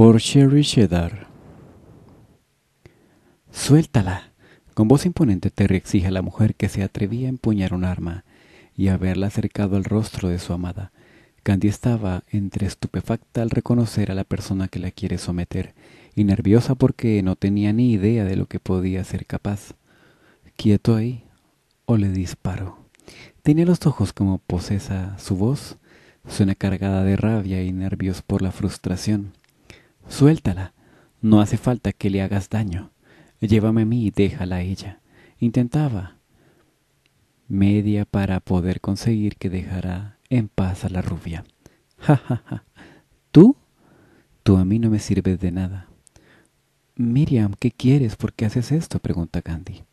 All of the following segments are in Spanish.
por Sherry Shedar. Suéltala. Con voz imponente Terry exige a la mujer que se atrevía a empuñar un arma y a acercado al rostro de su amada. Candy estaba entre estupefacta al reconocer a la persona que la quiere someter y nerviosa porque no tenía ni idea de lo que podía ser capaz. Quieto ahí, o le disparo. Tenía los ojos como posesa su voz, suena cargada de rabia y nervios por la frustración. Suéltala. No hace falta que le hagas daño. Llévame a mí y déjala a ella. Intentaba media para poder conseguir que dejara en paz a la rubia. Ja, ja, ja. ¿Tú? Tú a mí no me sirves de nada. Miriam, ¿qué quieres? ¿Por qué haces esto? pregunta Candy.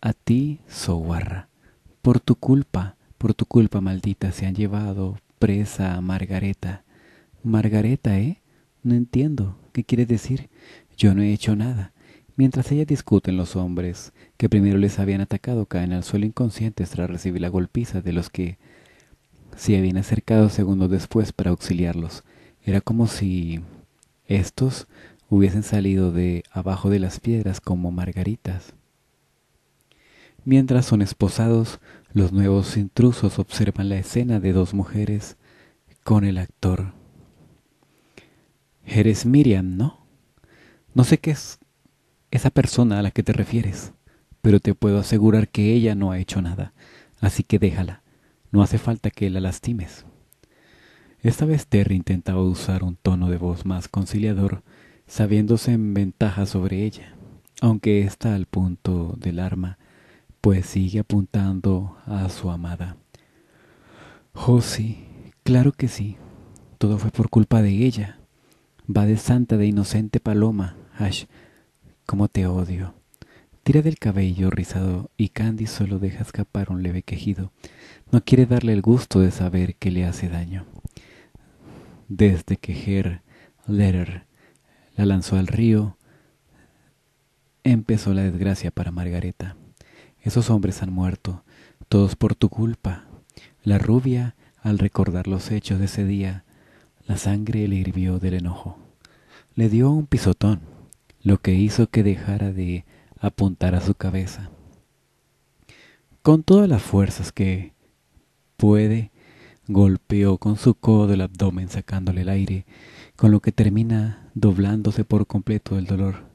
A ti, Sowarra. Por tu culpa, por tu culpa maldita, se han llevado presa a Margareta. Margareta, ¿eh? No entiendo. ¿Qué quiere decir? Yo no he hecho nada. Mientras ellas discuten, los hombres que primero les habían atacado caen al suelo inconscientes tras recibir la golpiza de los que se habían acercado segundos después para auxiliarlos. Era como si estos hubiesen salido de abajo de las piedras como margaritas. Mientras son esposados, los nuevos intrusos observan la escena de dos mujeres con el actor Eres Miriam, ¿no? No sé qué es esa persona a la que te refieres, pero te puedo asegurar que ella no ha hecho nada, así que déjala. No hace falta que la lastimes. Esta vez Terry intentaba usar un tono de voz más conciliador, sabiéndose en ventaja sobre ella, aunque está al punto del arma, pues sigue apuntando a su amada. Oh sí, claro que sí. Todo fue por culpa de ella va de santa de inocente paloma, Ash, cómo te odio. Tira del cabello rizado y Candy solo deja escapar un leve quejido. No quiere darle el gusto de saber que le hace daño. Desde que Her Letter la lanzó al río, empezó la desgracia para Margareta. Esos hombres han muerto, todos por tu culpa. La rubia, al recordar los hechos de ese día, la sangre le hirvió del enojo le dio un pisotón, lo que hizo que dejara de apuntar a su cabeza. Con todas las fuerzas que puede, golpeó con su codo el abdomen sacándole el aire, con lo que termina doblándose por completo el dolor.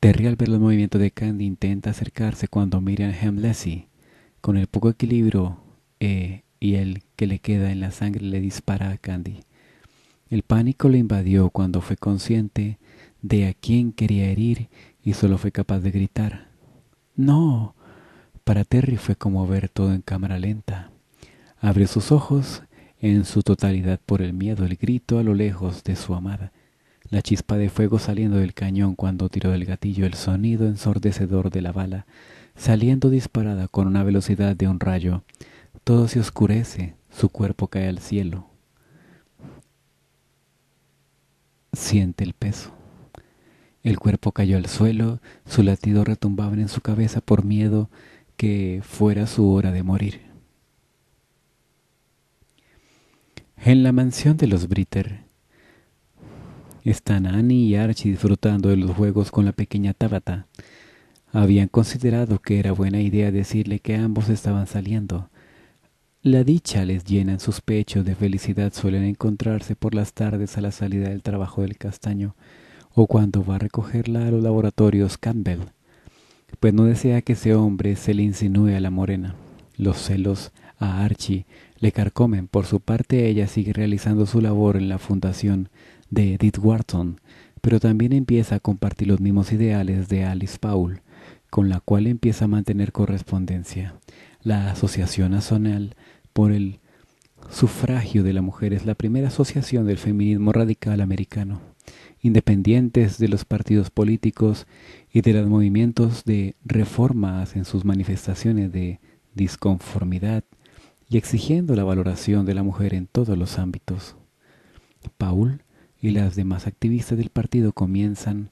Terry al ver los movimientos de Candy intenta acercarse cuando Miriam Hemlessy, con el poco equilibrio eh, y el que le queda en la sangre, le dispara a Candy. El pánico le invadió cuando fue consciente de a quién quería herir y solo fue capaz de gritar. No. Para Terry fue como ver todo en cámara lenta. Abrió sus ojos en su totalidad por el miedo, el grito a lo lejos de su amada, la chispa de fuego saliendo del cañón cuando tiró del gatillo, el sonido ensordecedor de la bala, saliendo disparada con una velocidad de un rayo. Todo se oscurece, su cuerpo cae al cielo, Siente el peso. El cuerpo cayó al suelo, su latido retumbaba en su cabeza por miedo que fuera su hora de morir. En la mansión de los Britter están Annie y Archie disfrutando de los juegos con la pequeña Tabata. Habían considerado que era buena idea decirle que ambos estaban saliendo, la dicha les llena en sus pechos de felicidad. Suelen encontrarse por las tardes a la salida del trabajo del castaño o cuando va a recogerla a los laboratorios Campbell, pues no desea que ese hombre se le insinúe a la morena. Los celos a Archie le carcomen. Por su parte, ella sigue realizando su labor en la fundación de Edith Wharton, pero también empieza a compartir los mismos ideales de Alice Paul, con la cual empieza a mantener correspondencia. La Asociación Nacional por el sufragio de la mujer es la primera asociación del feminismo radical americano, independientes de los partidos políticos y de los movimientos de reformas en sus manifestaciones de disconformidad y exigiendo la valoración de la mujer en todos los ámbitos. Paul y las demás activistas del partido comienzan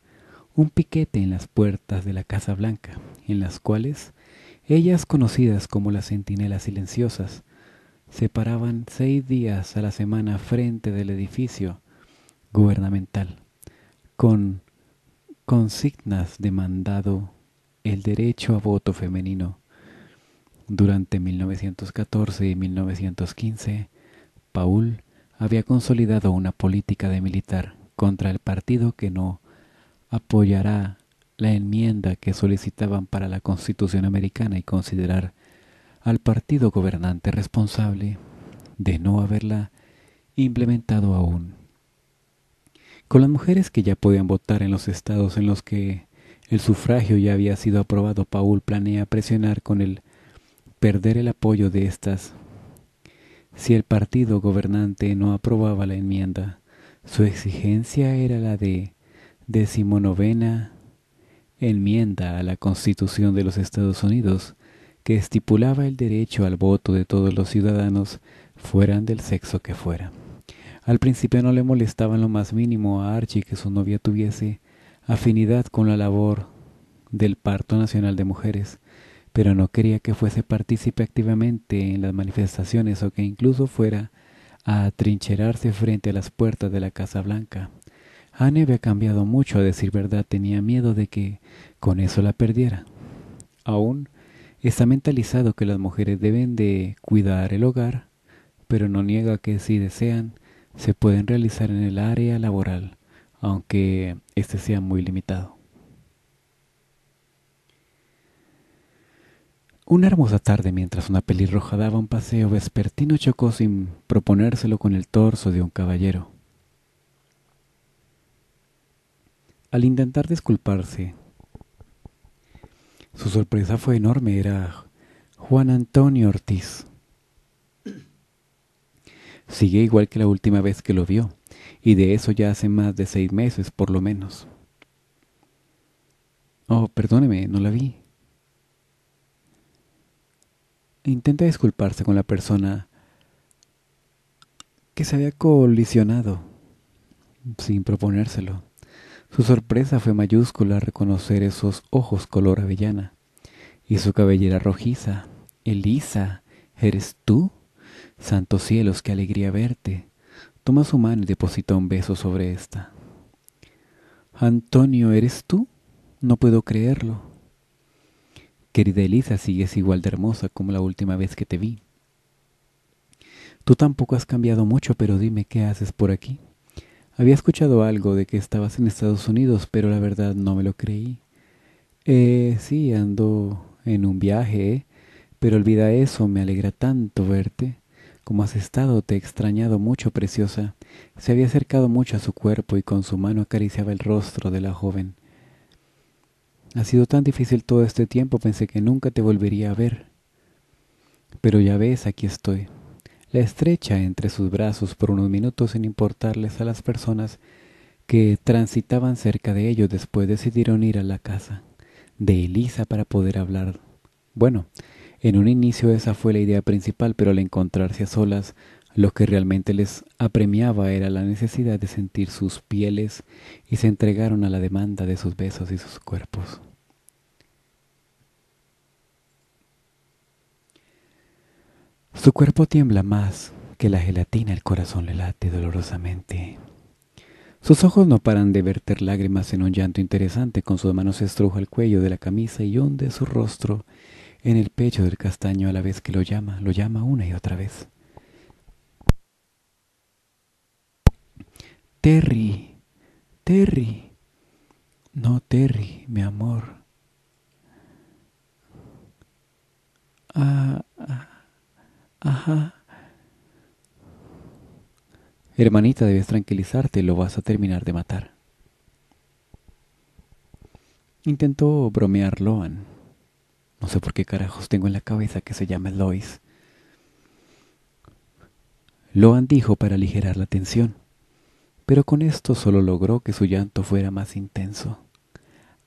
un piquete en las puertas de la Casa Blanca, en las cuales ellas conocidas como las centinelas silenciosas se paraban seis días a la semana frente del edificio gubernamental, con consignas demandado el derecho a voto femenino. Durante 1914 y 1915, Paul había consolidado una política de militar contra el partido que no apoyará la enmienda que solicitaban para la Constitución americana y considerar al partido gobernante responsable de no haberla implementado aún. Con las mujeres que ya podían votar en los estados en los que el sufragio ya había sido aprobado, Paul planea presionar con el perder el apoyo de estas. Si el partido gobernante no aprobaba la enmienda, su exigencia era la de decimonovena enmienda a la Constitución de los Estados Unidos, que estipulaba el derecho al voto de todos los ciudadanos, fueran del sexo que fuera. Al principio no le molestaba en lo más mínimo a Archie que su novia tuviese afinidad con la labor del Parto Nacional de Mujeres, pero no quería que fuese partícipe activamente en las manifestaciones o que incluso fuera a atrincherarse frente a las puertas de la Casa Blanca. Anne había cambiado mucho, a decir verdad, tenía miedo de que con eso la perdiera. Aún Está mentalizado que las mujeres deben de cuidar el hogar, pero no niega que si desean, se pueden realizar en el área laboral, aunque este sea muy limitado. Una hermosa tarde, mientras una pelirroja daba un paseo vespertino, chocó sin proponérselo con el torso de un caballero. Al intentar disculparse, su sorpresa fue enorme, era Juan Antonio Ortiz. Sigue igual que la última vez que lo vio, y de eso ya hace más de seis meses por lo menos. Oh, perdóneme, no la vi. Intenta disculparse con la persona que se había colisionado sin proponérselo. Su sorpresa fue mayúscula al reconocer esos ojos color avellana y su cabellera rojiza. Elisa, ¿eres tú? Santos cielos, qué alegría verte. Toma su mano y deposita un beso sobre esta. Antonio, ¿eres tú? No puedo creerlo. Querida Elisa, sigues igual de hermosa como la última vez que te vi. Tú tampoco has cambiado mucho, pero dime qué haces por aquí. Había escuchado algo de que estabas en Estados Unidos, pero la verdad no me lo creí. Eh, sí, ando en un viaje, pero olvida eso, me alegra tanto verte. Como has estado? Te he extrañado mucho, preciosa. Se había acercado mucho a su cuerpo y con su mano acariciaba el rostro de la joven. Ha sido tan difícil todo este tiempo, pensé que nunca te volvería a ver. Pero ya ves, aquí estoy la estrecha entre sus brazos por unos minutos sin importarles a las personas que transitaban cerca de ellos. Después decidieron ir a la casa de Elisa para poder hablar. Bueno, en un inicio esa fue la idea principal, pero al encontrarse a solas, lo que realmente les apremiaba era la necesidad de sentir sus pieles y se entregaron a la demanda de sus besos y sus cuerpos. Su cuerpo tiembla más que la gelatina, el corazón le late dolorosamente. Sus ojos no paran de verter lágrimas en un llanto interesante, con sus manos se estruja el cuello de la camisa y hunde su rostro en el pecho del castaño a la vez que lo llama, lo llama una y otra vez. Terry, Terry, no Terry, mi amor. Ah, ah. Ajá. Hermanita, debes tranquilizarte, lo vas a terminar de matar. Intentó bromear Loan. No sé por qué carajos tengo en la cabeza que se llama Lois. Loan dijo para aligerar la tensión, pero con esto solo logró que su llanto fuera más intenso.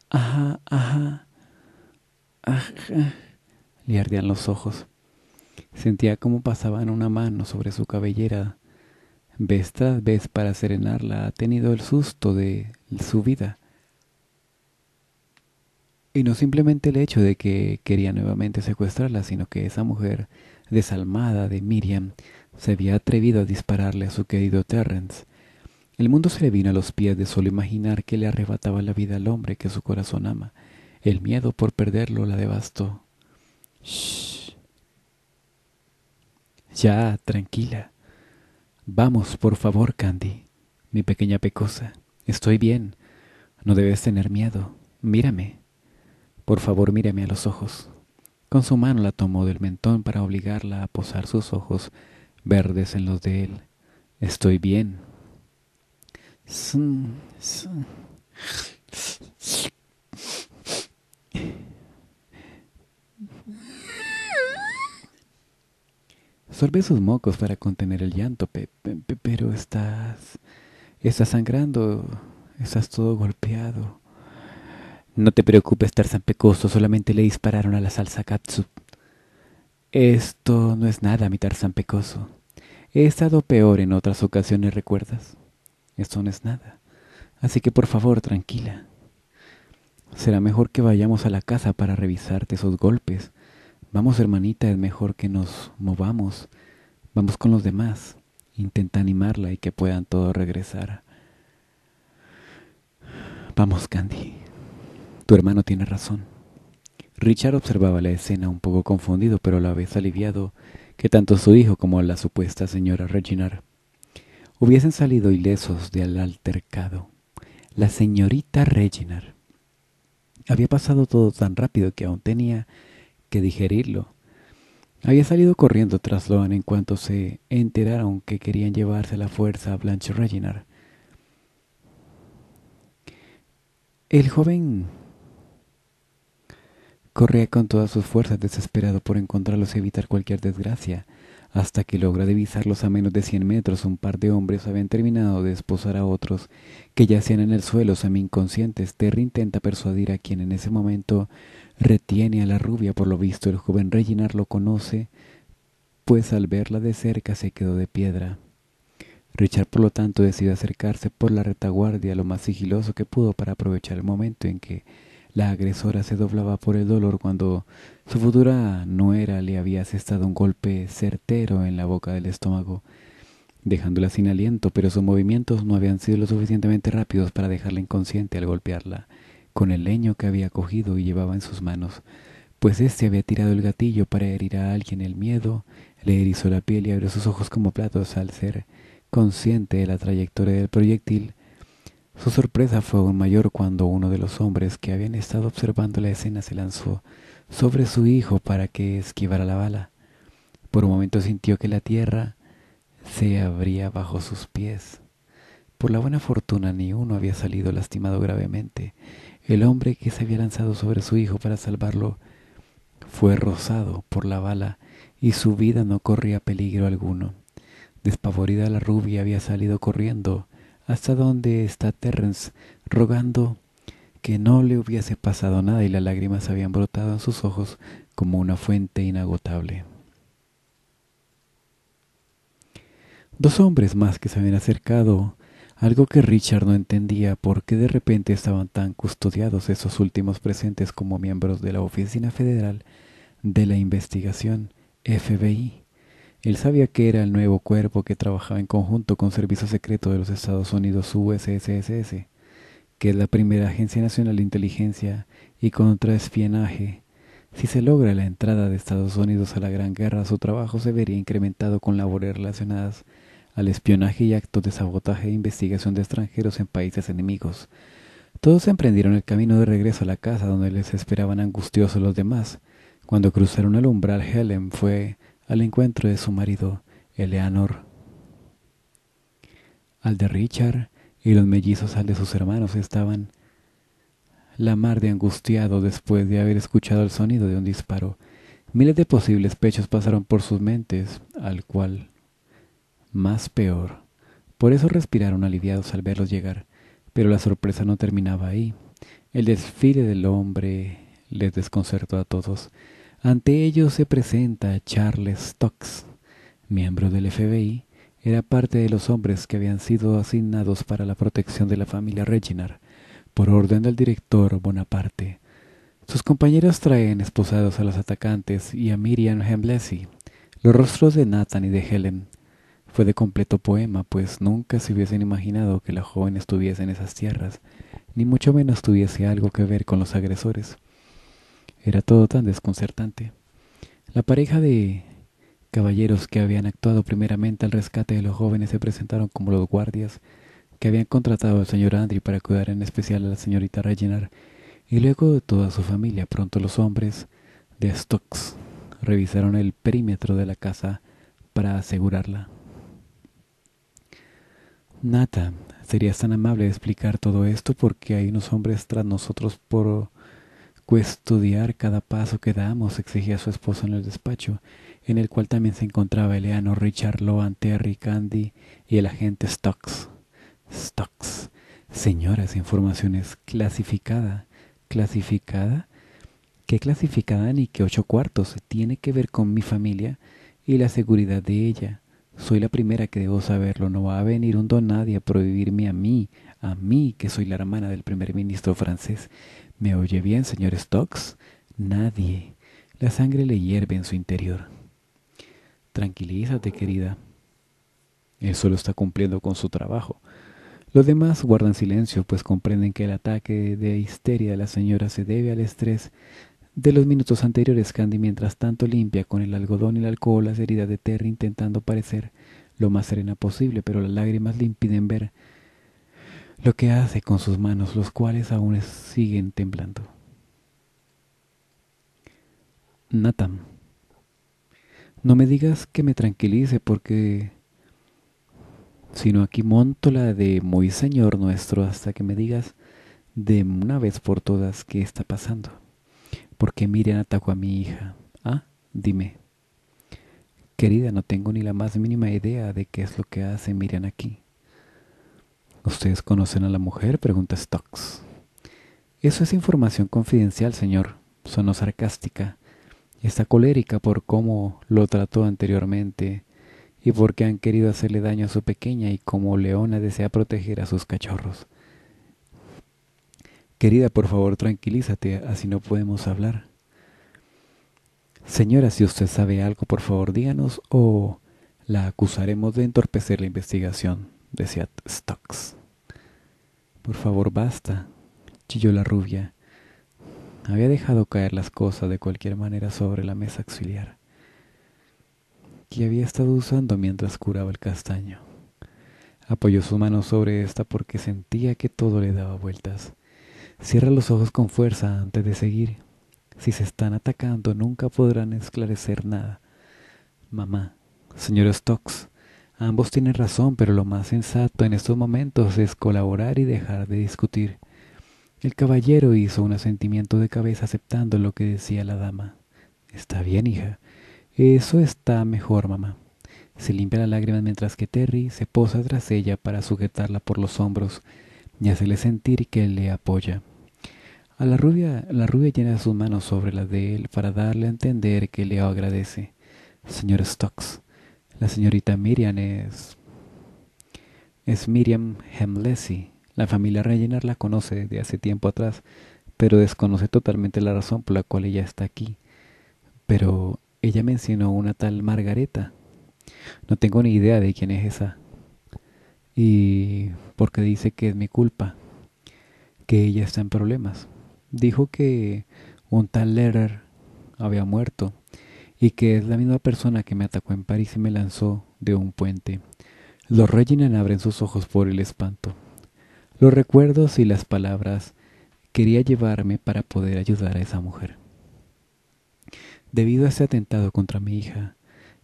Ajá, ajá, ajá, le ardían los ojos. Sentía como pasaban una mano sobre su cabellera. Vez tras vez para serenarla ha tenido el susto de su vida. Y no simplemente el hecho de que quería nuevamente secuestrarla, sino que esa mujer desalmada de Miriam se había atrevido a dispararle a su querido Terrence. El mundo se le vino a los pies de solo imaginar que le arrebataba la vida al hombre que su corazón ama. El miedo por perderlo la devastó. Shh. Ya, tranquila. Vamos, por favor, Candy, mi pequeña pecosa. Estoy bien. No debes tener miedo. Mírame. Por favor, mírame a los ojos. Con su mano la tomó del mentón para obligarla a posar sus ojos verdes en los de él. Estoy bien. Sorbé sus mocos para contener el llanto, pero estás... Estás sangrando, estás todo golpeado. No te preocupes, Tarzan Pecoso, solamente le dispararon a la salsa Katsu. Esto no es nada, mi Tarzan Pecoso. He estado peor en otras ocasiones, ¿recuerdas? Esto no es nada. Así que por favor, tranquila. Será mejor que vayamos a la casa para revisarte esos golpes Vamos hermanita, es mejor que nos movamos. Vamos con los demás. Intenta animarla y que puedan todos regresar. Vamos, Candy. Tu hermano tiene razón. Richard observaba la escena un poco confundido, pero a la vez aliviado que tanto su hijo como la supuesta señora Reginar hubiesen salido ilesos del altercado. La señorita Reginar había pasado todo tan rápido que aún tenía digerirlo. Había salido corriendo tras Loan en cuanto se enteraron que querían llevarse a la fuerza a Blanche Reginald. El joven corría con todas sus fuerzas desesperado por encontrarlos y evitar cualquier desgracia, hasta que logra divisarlos a menos de cien metros. Un par de hombres habían terminado de esposar a otros que yacían en el suelo semi Terry intenta persuadir a quien en ese momento Retiene a la rubia, por lo visto el joven Reginar lo conoce, pues al verla de cerca se quedó de piedra. Richard, por lo tanto, decidió acercarse por la retaguardia lo más sigiloso que pudo para aprovechar el momento en que la agresora se doblaba por el dolor cuando su futura nuera le había asestado un golpe certero en la boca del estómago, dejándola sin aliento, pero sus movimientos no habían sido lo suficientemente rápidos para dejarla inconsciente al golpearla con el leño que había cogido y llevaba en sus manos, pues éste había tirado el gatillo para herir a alguien. El miedo le erizó la piel y abrió sus ojos como platos al ser consciente de la trayectoria del proyectil. Su sorpresa fue aún mayor cuando uno de los hombres que habían estado observando la escena se lanzó sobre su hijo para que esquivara la bala. Por un momento sintió que la tierra se abría bajo sus pies. Por la buena fortuna ni uno había salido lastimado gravemente. El hombre que se había lanzado sobre su hijo para salvarlo fue rozado por la bala y su vida no corría peligro alguno. Despavorida la rubia había salido corriendo hasta donde está Terrence, rogando que no le hubiese pasado nada y las lágrimas habían brotado en sus ojos como una fuente inagotable. Dos hombres más que se habían acercado algo que Richard no entendía por qué de repente estaban tan custodiados esos últimos presentes como miembros de la Oficina Federal de la Investigación, FBI. Él sabía que era el nuevo cuerpo que trabajaba en conjunto con Servicio Secreto de los Estados Unidos USSS, que es la primera agencia nacional de inteligencia y contraespionaje. Si se logra la entrada de Estados Unidos a la Gran Guerra, su trabajo se vería incrementado con labores relacionadas al espionaje y actos de sabotaje e investigación de extranjeros en países enemigos. Todos emprendieron el camino de regreso a la casa donde les esperaban angustiosos los demás. Cuando cruzaron el umbral, Helen fue al encuentro de su marido, Eleanor. Al de Richard y los mellizos al de sus hermanos estaban la mar de angustiado después de haber escuchado el sonido de un disparo. Miles de posibles pechos pasaron por sus mentes, al cual más peor. Por eso respiraron aliviados al verlos llegar, pero la sorpresa no terminaba ahí. El desfile del hombre les desconcertó a todos. Ante ellos se presenta Charles Stokes. miembro del FBI, era parte de los hombres que habían sido asignados para la protección de la familia Reginar, por orden del director Bonaparte. Sus compañeros traen esposados a los atacantes y a Miriam Hemblessy. Los rostros de Nathan y de Helen fue de completo poema, pues nunca se hubiesen imaginado que la joven estuviese en esas tierras, ni mucho menos tuviese algo que ver con los agresores. Era todo tan desconcertante. La pareja de caballeros que habían actuado primeramente al rescate de los jóvenes se presentaron como los guardias que habían contratado al señor Andri para cuidar en especial a la señorita Reginar y luego de toda su familia. Pronto los hombres de Stokes revisaron el perímetro de la casa para asegurarla. Nata, serías tan amable de explicar todo esto porque hay unos hombres tras nosotros por custodiar cada paso que damos, exigía su esposo en el despacho, en el cual también se encontraba Eleano, Richard, Loan, Terry, Candy y el agente Stocks. Stocks. Señoras, es clasificada. ¿Clasificada? ¿Qué clasificada ni qué ocho cuartos? Tiene que ver con mi familia y la seguridad de ella. Soy la primera que debo saberlo. No va a venir un don nadie a prohibirme a mí, a mí que soy la hermana del primer ministro francés. ¿Me oye bien, señor Stokes? Nadie. La sangre le hierve en su interior. Tranquilízate, querida. Él solo está cumpliendo con su trabajo. Los demás guardan silencio, pues comprenden que el ataque de histeria de la señora se debe al estrés de los minutos anteriores, Candy mientras tanto limpia con el algodón y el alcohol las heridas de Terry intentando parecer lo más serena posible, pero las lágrimas le impiden ver lo que hace con sus manos, los cuales aún siguen temblando. Nathan, no me digas que me tranquilice porque... Sino aquí monto la de muy Señor nuestro hasta que me digas de una vez por todas qué está pasando. ¿Por qué Miriam atacó a mi hija? Ah, dime. Querida, no tengo ni la más mínima idea de qué es lo que hace Miriam aquí. ¿Ustedes conocen a la mujer? pregunta Stokes. Eso es información confidencial, señor. Sonó sarcástica. Está colérica por cómo lo trató anteriormente y porque han querido hacerle daño a su pequeña y como Leona desea proteger a sus cachorros. Querida, por favor, tranquilízate, así no podemos hablar. Señora, si usted sabe algo, por favor, díganos o la acusaremos de entorpecer la investigación, decía Stocks. Por favor, basta, chilló la rubia. Había dejado caer las cosas de cualquier manera sobre la mesa auxiliar, que había estado usando mientras curaba el castaño. Apoyó su mano sobre esta porque sentía que todo le daba vueltas. Cierra los ojos con fuerza antes de seguir. Si se están atacando, nunca podrán esclarecer nada. Mamá, señor Stokes, ambos tienen razón, pero lo más sensato en estos momentos es colaborar y dejar de discutir. El caballero hizo un asentimiento de cabeza aceptando lo que decía la dama. Está bien, hija. Eso está mejor, mamá. Se limpia la lágrima mientras que Terry se posa tras ella para sujetarla por los hombros y hacerle sentir que le apoya. A la rubia, la rubia llena sus manos sobre las de él para darle a entender que le agradece. Señor Stokes, la señorita Miriam es... Es Miriam Hemlessy. La familia Rellenar la conoce de hace tiempo atrás, pero desconoce totalmente la razón por la cual ella está aquí. Pero ella mencionó una tal Margareta. No tengo ni idea de quién es esa y porque dice que es mi culpa, que ella está en problemas. Dijo que un tal había muerto y que es la misma persona que me atacó en París y me lanzó de un puente. Los Reginan abren sus ojos por el espanto. Los recuerdos y las palabras quería llevarme para poder ayudar a esa mujer. Debido a ese atentado contra mi hija,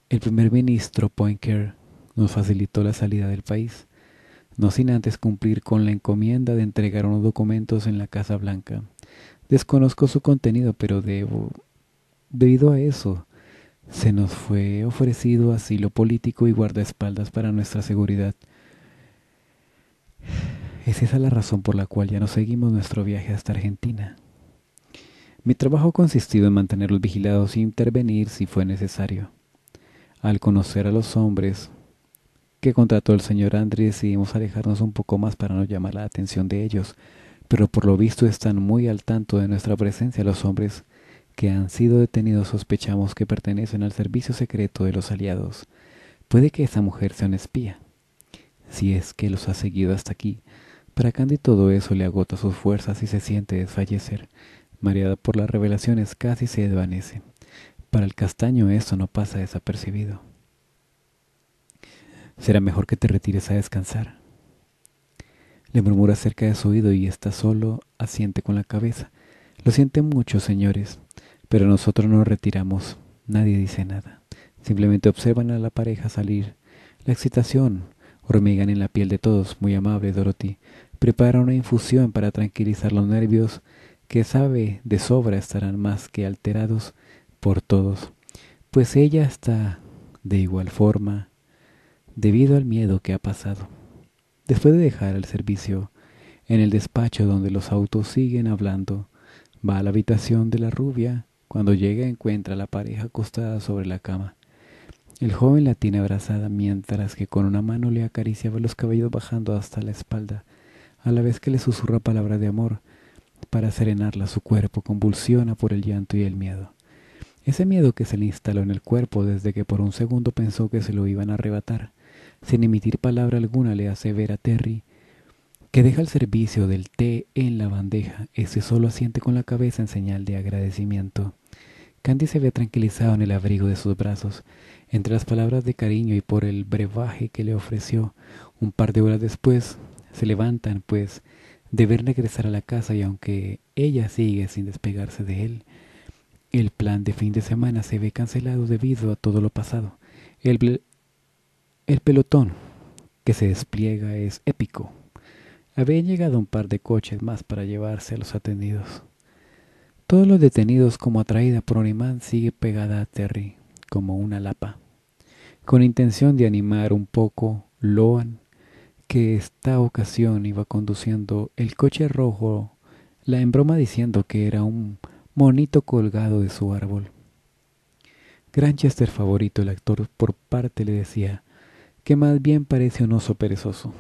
el primer ministro Poincaré nos facilitó la salida del país no sin antes cumplir con la encomienda de entregar unos documentos en la Casa Blanca. Desconozco su contenido, pero Debido a eso, se nos fue ofrecido asilo político y guardaespaldas para nuestra seguridad. Es esa la razón por la cual ya no seguimos nuestro viaje hasta Argentina. Mi trabajo consistió en mantenerlos vigilados e intervenir si fue necesario. Al conocer a los hombres, que contrató el señor Andrés decidimos alejarnos un poco más para no llamar la atención de ellos, pero por lo visto están muy al tanto de nuestra presencia los hombres que han sido detenidos sospechamos que pertenecen al servicio secreto de los aliados. Puede que esa mujer sea una espía. Si es que los ha seguido hasta aquí, para Candy todo eso le agota sus fuerzas y se siente desfallecer. Mareada por las revelaciones casi se desvanece. Para el castaño esto no pasa desapercibido. Será mejor que te retires a descansar. Le murmura cerca de su oído y está solo asiente con la cabeza. Lo siente mucho, señores, pero nosotros nos retiramos. Nadie dice nada. Simplemente observan a la pareja salir. La excitación hormigan en la piel de todos. Muy amable, Dorothy. Prepara una infusión para tranquilizar los nervios que sabe de sobra estarán más que alterados por todos, pues ella está de igual forma debido al miedo que ha pasado. Después de dejar el servicio, en el despacho donde los autos siguen hablando, va a la habitación de la rubia. Cuando llega encuentra a la pareja acostada sobre la cama. El joven la tiene abrazada mientras que con una mano le acariciaba los cabellos bajando hasta la espalda, a la vez que le susurra palabras de amor. Para serenarla su cuerpo convulsiona por el llanto y el miedo. Ese miedo que se le instaló en el cuerpo desde que por un segundo pensó que se lo iban a arrebatar sin emitir palabra alguna le hace ver a Terry, que deja el servicio del té en la bandeja. Ese solo asiente con la cabeza en señal de agradecimiento. Candy se ve tranquilizado en el abrigo de sus brazos, entre las palabras de cariño y por el brebaje que le ofreció. Un par de horas después se levantan, pues de ver regresar a la casa y aunque ella sigue sin despegarse de él, el plan de fin de semana se ve cancelado debido a todo lo pasado. El, el pelotón que se despliega es épico. Habían llegado un par de coches más para llevarse a los atendidos. Todos los detenidos, como atraída por un imán, sigue pegada a Terry, como una lapa. Con intención de animar un poco, Loan, que esta ocasión iba conduciendo el coche rojo, la embroma diciendo que era un monito colgado de su árbol. Granchester favorito, el actor por parte, le decía, que más bien parece un oso perezoso.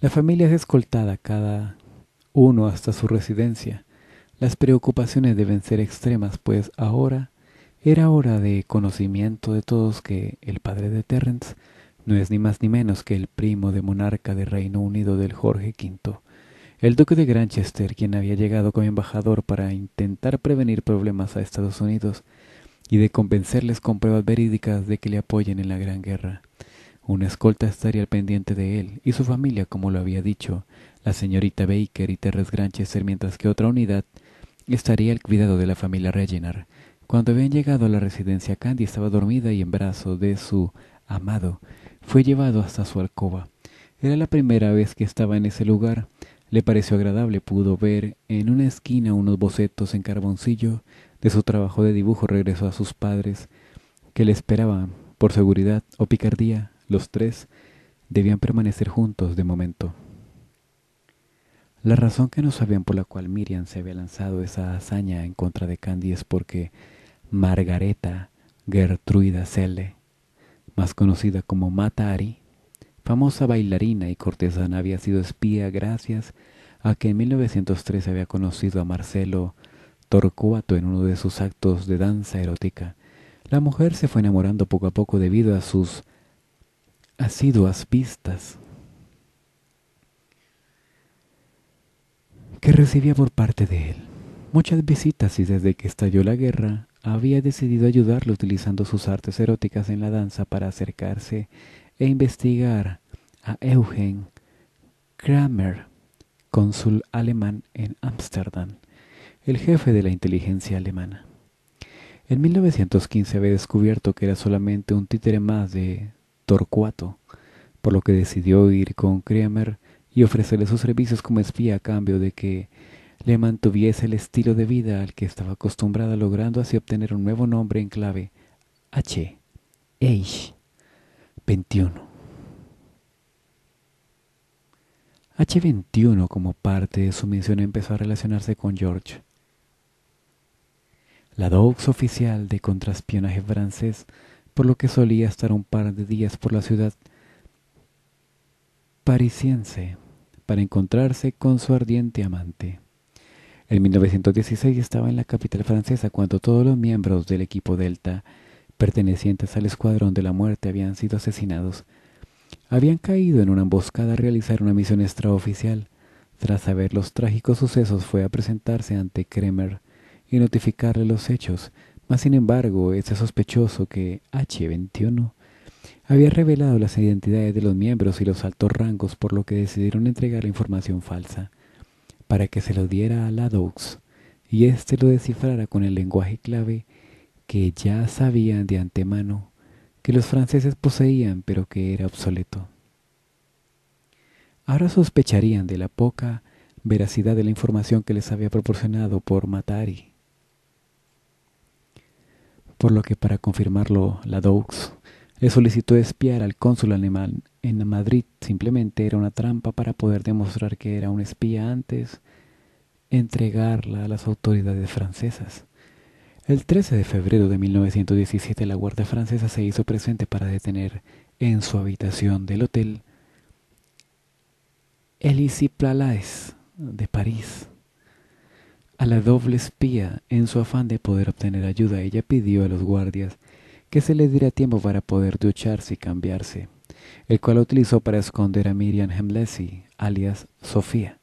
La familia es escoltada cada uno hasta su residencia. Las preocupaciones deben ser extremas, pues ahora era hora de conocimiento de todos que el padre de Terrence no es ni más ni menos que el primo de monarca del Reino Unido del Jorge V, el duque de Granchester, quien había llegado como embajador para intentar prevenir problemas a Estados Unidos y de convencerles con pruebas verídicas de que le apoyen en la Gran Guerra. Una escolta estaría al pendiente de él y su familia, como lo había dicho, la señorita Baker y Terrence Granchester, mientras que otra unidad estaría al cuidado de la familia Reginar. Cuando habían llegado a la residencia, Candy estaba dormida y en brazos de su amado. Fue llevado hasta su alcoba. Era la primera vez que estaba en ese lugar. Le pareció agradable. Pudo ver en una esquina unos bocetos en carboncillo de su trabajo de dibujo. Regresó a sus padres, que le esperaban, por seguridad o picardía, los tres debían permanecer juntos de momento. La razón que no sabían por la cual Miriam se había lanzado esa hazaña en contra de Candy es porque Margareta Gertruida Selle, más conocida como Mata Ari, famosa bailarina y cortesana, había sido espía gracias a que en 1903 había conocido a Marcelo Torcuato en uno de sus actos de danza erótica. La mujer se fue enamorando poco a poco debido a sus asiduas pistas que recibía por parte de él. Muchas visitas y desde que estalló la guerra había decidido ayudarlo utilizando sus artes eróticas en la danza para acercarse e investigar a Eugen Kramer, cónsul alemán en Ámsterdam, el jefe de la inteligencia alemana. En 1915 había descubierto que era solamente un títere más de Torcuato, por lo que decidió ir con Kramer y ofrecerle sus servicios como espía a cambio de que le mantuviese el estilo de vida al que estaba acostumbrada, logrando así obtener un nuevo nombre en clave H. H. 21. H21 como parte de su misión empezó a relacionarse con George. La DOX oficial de contraespionaje francés por lo que solía estar un par de días por la ciudad parisiense para encontrarse con su ardiente amante. En 1916 estaba en la capital francesa cuando todos los miembros del equipo Delta pertenecientes al Escuadrón de la Muerte habían sido asesinados. Habían caído en una emboscada a realizar una misión extraoficial. Tras saber los trágicos sucesos fue a presentarse ante Kremer y notificarle los hechos, sin embargo, es este sospechoso que H21 había revelado las identidades de los miembros y los altos rangos por lo que decidieron entregar la información falsa para que se lo diera a la y éste lo descifrara con el lenguaje clave que ya sabían de antemano que los franceses poseían pero que era obsoleto. Ahora sospecharían de la poca veracidad de la información que les había proporcionado por Matari por lo que para confirmarlo la Doux le solicitó espiar al cónsul alemán en Madrid. Simplemente era una trampa para poder demostrar que era un espía antes entregarla a las autoridades francesas. El 13 de febrero de 1917 la Guardia Francesa se hizo presente para detener en su habitación del hotel Élysée Palace de París a la doble espía en su afán de poder obtener ayuda. Ella pidió a los guardias que se le diera tiempo para poder ducharse y cambiarse, el cual utilizó para esconder a Miriam Hemlesi, alias Sofía.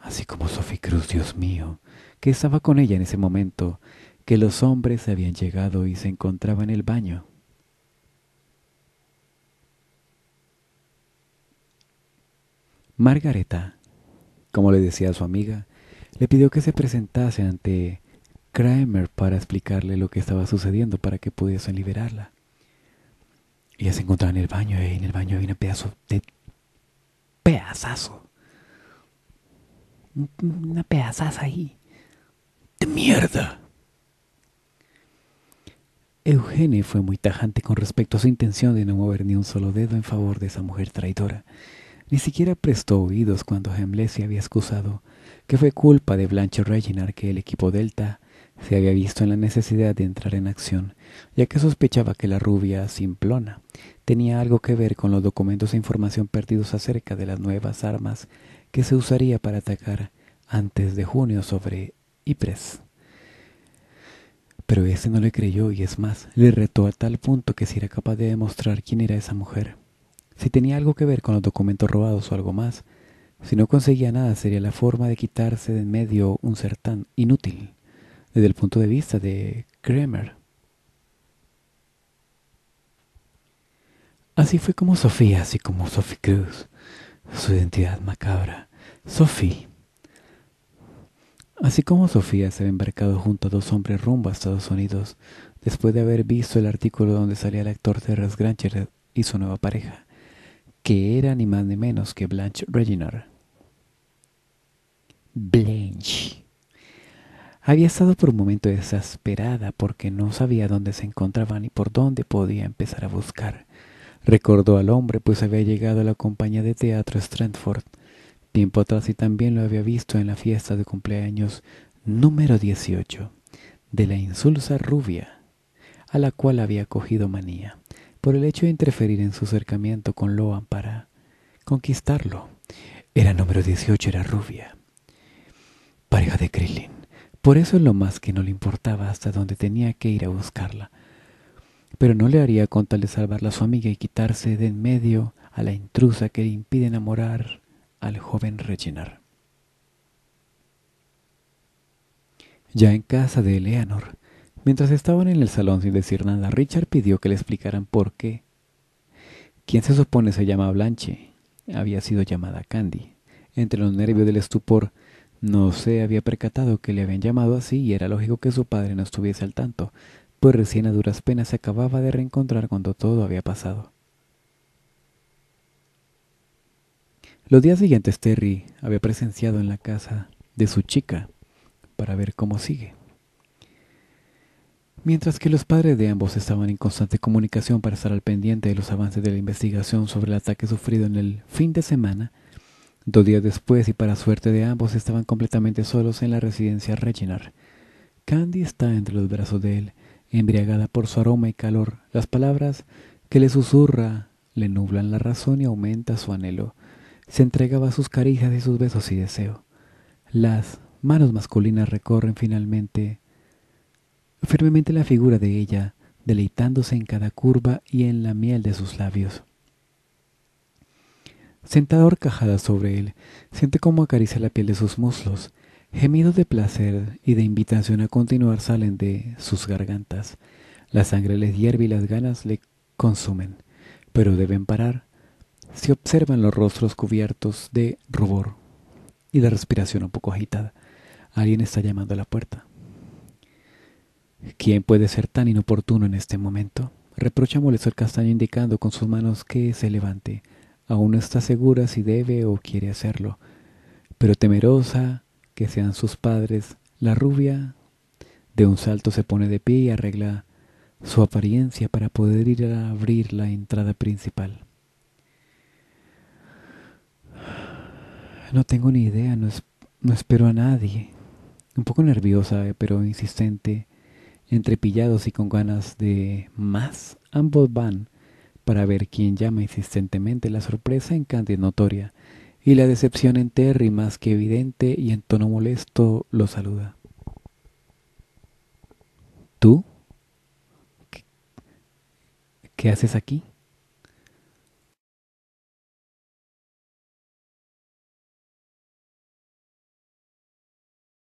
Así como Sofía Cruz, Dios mío, que estaba con ella en ese momento, que los hombres habían llegado y se encontraba en el baño. Margareta, como le decía a su amiga, le pidió que se presentase ante Kramer para explicarle lo que estaba sucediendo para que pudiesen liberarla. Ella se encontraba en el baño y eh, en el baño había un pedazo de pedazazo. Una pedazaza ahí. ¡De mierda! Eugene fue muy tajante con respecto a su intención de no mover ni un solo dedo en favor de esa mujer traidora. Ni siquiera prestó oídos cuando Hamlet se había excusado que fue culpa de Blanche Reginar que el equipo Delta se había visto en la necesidad de entrar en acción, ya que sospechaba que la rubia simplona tenía algo que ver con los documentos e información perdidos acerca de las nuevas armas que se usaría para atacar antes de junio sobre Ypres. Pero este no le creyó y es más, le retó a tal punto que si era capaz de demostrar quién era esa mujer, si tenía algo que ver con los documentos robados o algo más, si no conseguía nada, sería la forma de quitarse de en medio un ser tan inútil desde el punto de vista de Kramer. Así fue como Sofía, así como Sophie Cruz, su identidad macabra. Sophie. Así como Sofía se había embarcado junto a dos hombres rumbo a Estados Unidos, después de haber visto el artículo donde salía el actor Terrence Granger y su nueva pareja, que era ni más ni menos que Blanche Reginald. Blanche. Había estado por un momento desesperada porque no sabía dónde se encontraba ni por dónde podía empezar a buscar. Recordó al hombre, pues había llegado a la compañía de teatro Strandford. Tiempo atrás y también lo había visto en la fiesta de cumpleaños número 18 de la insulsa rubia, a la cual había cogido manía por el hecho de interferir en su acercamiento con Loan para conquistarlo. Era número 18, era rubia pareja de Krillin. Por eso es lo más que no le importaba hasta donde tenía que ir a buscarla. Pero no le haría con tal de salvarla a su amiga y quitarse de en medio a la intrusa que le impide enamorar al joven Reginar. Ya en casa de Eleanor, mientras estaban en el salón sin decir nada, Richard pidió que le explicaran por qué. Quien se supone se llama Blanche había sido llamada Candy. Entre los nervios del estupor, no se había percatado que le habían llamado así y era lógico que su padre no estuviese al tanto, pues recién a duras penas se acababa de reencontrar cuando todo había pasado. Los días siguientes Terry había presenciado en la casa de su chica para ver cómo sigue. Mientras que los padres de ambos estaban en constante comunicación para estar al pendiente de los avances de la investigación sobre el ataque sufrido en el fin de semana, Dos días después, y para suerte de ambos, estaban completamente solos en la residencia Reginar. Candy está entre los brazos de él, embriagada por su aroma y calor. Las palabras que le susurra le nublan la razón y aumenta su anhelo. Se entregaba a sus caricias y sus besos y deseo. Las manos masculinas recorren finalmente firmemente la figura de ella, deleitándose en cada curva y en la miel de sus labios. Sentada horcajada sobre él, siente cómo acaricia la piel de sus muslos. Gemidos de placer y de invitación a continuar salen de sus gargantas. La sangre les hierve y las ganas le consumen, pero deben parar. Se observan los rostros cubiertos de rubor y la respiración un poco agitada. Alguien está llamando a la puerta. ¿Quién puede ser tan inoportuno en este momento? Reprocha molesto el castaño indicando con sus manos que se levante. Aún no está segura si debe o quiere hacerlo, pero temerosa que sean sus padres, la rubia de un salto se pone de pie y arregla su apariencia para poder ir a abrir la entrada principal. No tengo ni idea, no, espero a nadie. Un poco nerviosa, eh, pero insistente, entrepillados y con ganas de más, ambos van para ver quién llama insistentemente la sorpresa en Candy notoria, y la decepción en Terry más que evidente y en tono molesto lo saluda. ¿Tú? ¿Qué haces aquí?